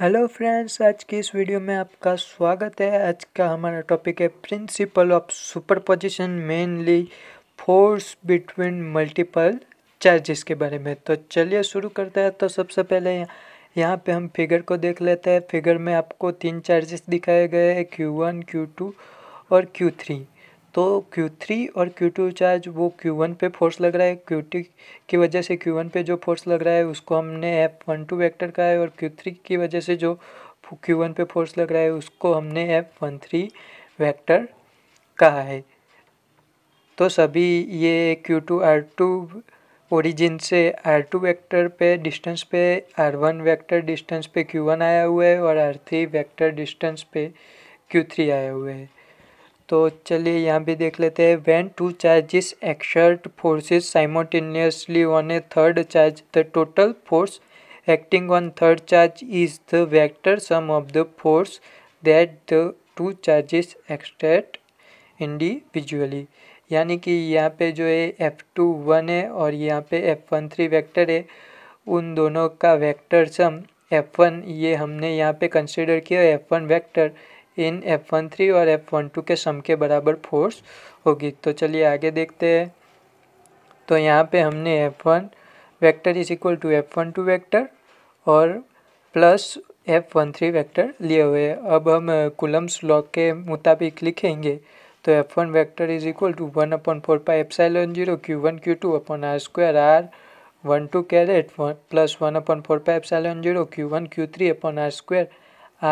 hello friends आज की इस वीडियो में आपका स्वागत है आज का हमारा टॉपिक है principle of superposition mainly force between multiple charges के बारे में तो चलिए शुरू करते हैं तो सबसे पहले यहाँ पे हम फिगर को देख लेते हैं फिगर में आपको तीन चार्जेस दिखाए गए हैं क्यू वन क्यू टू और क्यू थ्री तो Q3 और Q2 चार्ज वो Q1 पे फोर्स लग रहा है Q2 की वजह से Q1 पे जो फोर्स लग रहा है उसको हमने एफ वन टू वैक्टर कहा है और Q3 की वजह से जो Q1 पे फोर्स लग रहा है उसको हमने एफ वन थ्री वैक्टर कहा है तो सभी ये Q2 two R two origin से आर टू वैक्टर पे डिस्टेंस पे आर वन वैक्टर डिस्टेंस पे क्यू वन आया हुआ है और आर थ्री वैक्टर डिस्टेंस पे क्यू थ्री आया हुआ है तो चलिए यहाँ भी देख लेते हैं when two charges exert forces simultaneously on a third charge the total force acting on third charge is the vector sum of the force that the two charges exert individually यानी कि यहाँ पे जो है एफ टू वन है और यहाँ पे एफ वन थ्री वैक्टर है उन दोनों का वैक्टर सम एफ वन ये हमने यहाँ पे कंसिडर किया F one vector in F one three और एफ वन टू के सम के बराबर फोर्स होगी तो चलिए आगे देखते हैं तो यहाँ पे हमने F one vector is equal to F one two vector और plus F one three vector लिए हुए हैं अब हम कुलम्स uh, लॉ के मुताबिक लिखेंगे तो F one vector is equal to one upon four pi one zero Q one Q two upon R square are one two caret one plus one upon four pi one zero Q one Q three upon R square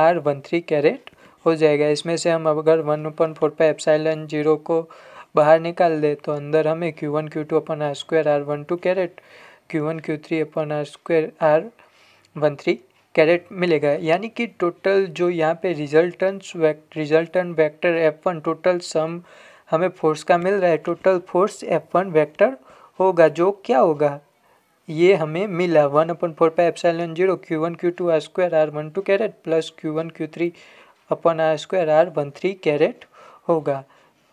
are one three caret हो जाएगा इसमें से हम अगर one upon four pi epsilon zero को बाहर निकाल दें तो अंदर हमें Q one Q two upon are square are one two caret Q one Q three upon are square are one three caret मिलेगा यानी कि टोटल जो यहाँ पे resultants resultant vector F one total sum हमें फोर्स का मिल रहा है total force F one vector होगा जो क्या होगा ये हमें मिला one upon four pi epsilon zero Q one Q two R square are one two caret plus Q one Q three upon are square are one three caret होगा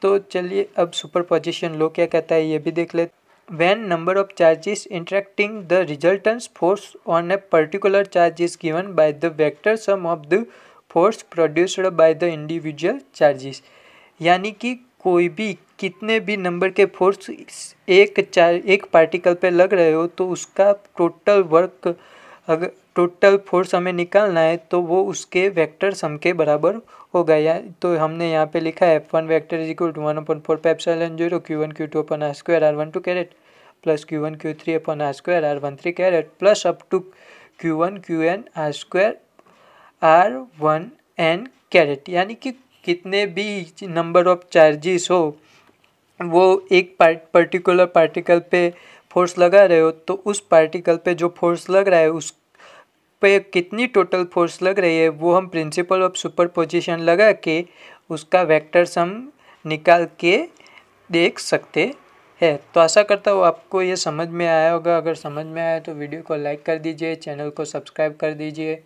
तो चलिए अब सुपर पोजिशन लो क्या कहता है ये भी देख लेते when number of charges interacting the resultant force on a particular charge is given by the vector sum of the force produced by the individual charges यानी कि कोई भी कितने भी नंबर के फोर्स एक चार एक पार्टिकल पे लग रहे हो तो उसका टोटल वर्क अगर टोटल फोर्स हमें निकालना है तो वो उसके वेक्टर सम के बराबर होगा या तो हमने यहाँ पे लिखा है F one vector is equal to one upon four pi n zero Q one Q two upon are square are one two caret plus Q one Q three upon are square are one three caret plus up to q one q n r square are one n caret यानी कि कितने भी number of charges हो वो एक part particular particle पे force लगा रहे हो तो उस पार्टिकल पे जो फोर्स लग रहा है उस पे कितनी टोटल फोर्स लग रही है वो हम प्रिंसिपल ऑफ सुपर पोजिशन लगा के उसका वैक्टर हम निकाल के देख सकते है तो आशा करता हूँ आपको ये समझ में आया होगा अगर समझ में आया तो वीडियो को लाइक कर दीजिए चैनल को सब्सक्राइब कर दीजिए